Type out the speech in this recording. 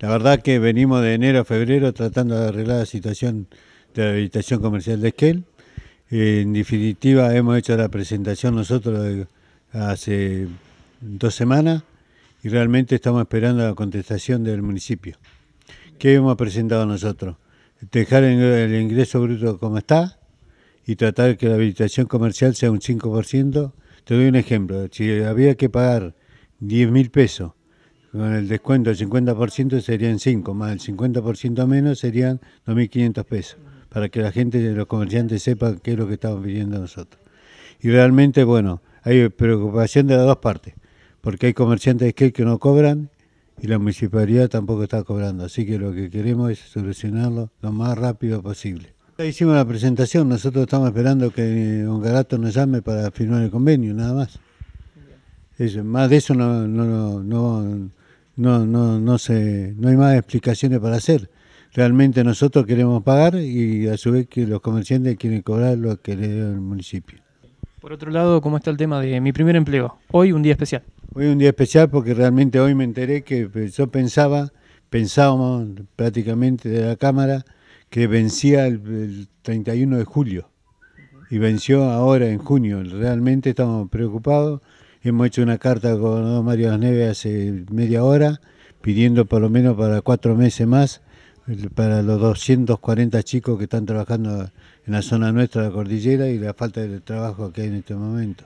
La verdad que venimos de enero a febrero tratando de arreglar la situación de la habilitación comercial de Esquel. En definitiva, hemos hecho la presentación nosotros hace dos semanas y realmente estamos esperando la contestación del municipio. ¿Qué hemos presentado nosotros? Dejar el ingreso bruto como está y tratar que la habilitación comercial sea un 5%. Te doy un ejemplo. Si había que pagar 10 mil pesos con el descuento del 50% serían 5, más el 50% menos serían 2.500 pesos, para que la gente, los comerciantes sepan qué es lo que estamos pidiendo nosotros. Y realmente, bueno, hay preocupación de las dos partes, porque hay comerciantes que no cobran y la municipalidad tampoco está cobrando. Así que lo que queremos es solucionarlo lo más rápido posible. Ya hicimos la presentación, nosotros estamos esperando que un garato nos llame para firmar el convenio, nada más. Eso, más de eso no, no, no no, no, no, no hay más explicaciones para hacer. Realmente nosotros queremos pagar y a su vez que los comerciantes quieren cobrar lo que le dio el municipio. Por otro lado, ¿cómo está el tema de mi primer empleo? Hoy un día especial. Hoy un día especial porque realmente hoy me enteré que eh, yo pensaba, pensábamos prácticamente de la Cámara, que vencía el, el 31 de julio y venció ahora en junio. Realmente estamos preocupados Hemos hecho una carta con don Mario Neves hace media hora pidiendo por lo menos para cuatro meses más para los 240 chicos que están trabajando en la zona nuestra, la cordillera, y la falta de trabajo que hay en este momento.